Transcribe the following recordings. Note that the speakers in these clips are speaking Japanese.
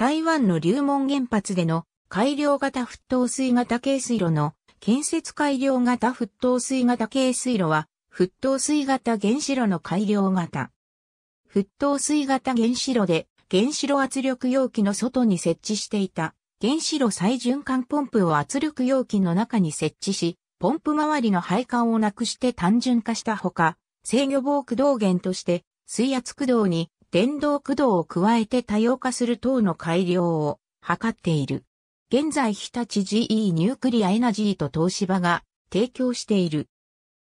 台湾の流門原発での改良型沸騰水型軽水炉の建設改良型沸騰水型軽水炉は沸騰水型原子炉の改良型。沸騰水型原子炉で原子炉圧力容器の外に設置していた原子炉再循環ポンプを圧力容器の中に設置し、ポンプ周りの配管をなくして単純化したほか、制御防駆動源として水圧駆動に電動駆動を加えて多様化する等の改良を図っている。現在日立 GE ニュークリアエナジーと東芝が提供している。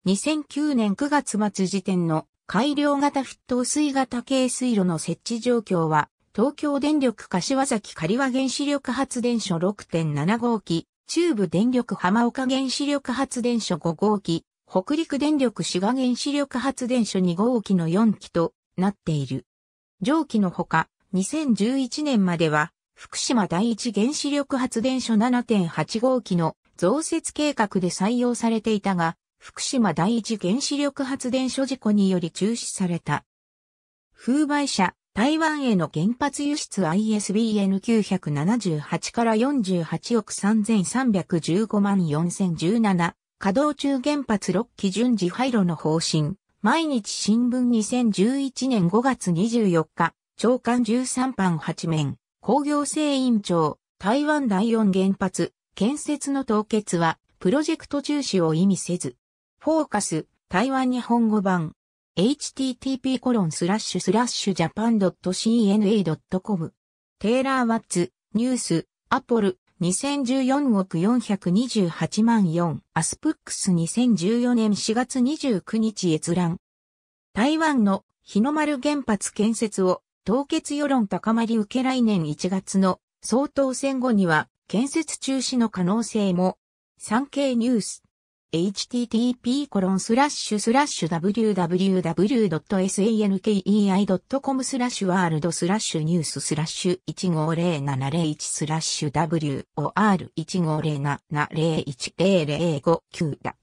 2009年9月末時点の改良型沸騰水型軽水路の設置状況は、東京電力柏崎刈羽原子力発電所6.7号機、中部電力浜岡原子力発電所5号機、北陸電力滋賀原子力発電所2号機の4機となっている。上記のほか、2011年までは、福島第一原子力発電所7.8号機の増設計画で採用されていたが、福島第一原子力発電所事故により中止された。風媒車、台湾への原発輸出 ISBN978 から48億3315万4017稼働中原発6基順次廃炉の方針。毎日新聞2011年5月24日、長官13版8面、工業製委員長、台湾第4原発、建設の凍結は、プロジェクト中止を意味せず、フォーカス、台湾日本語版、http コロンスラッシュスラッシュジャパン .cna.com テイラー・ワッツ、ニュース、アポル、2014億428万4、アスプックス2014年4月29日閲覧。台湾の日の丸原発建設を凍結世論高まり受け来年1月の総統選後には建設中止の可能性も。産経ニュース http://www.sankei.com スラッシュワールドスラッシュニューススラッシュ150701スラッシュ WOR1507010059 ダ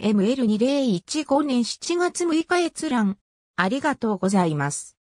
N1.html2015 年7月6日閲覧。ありがとうございます。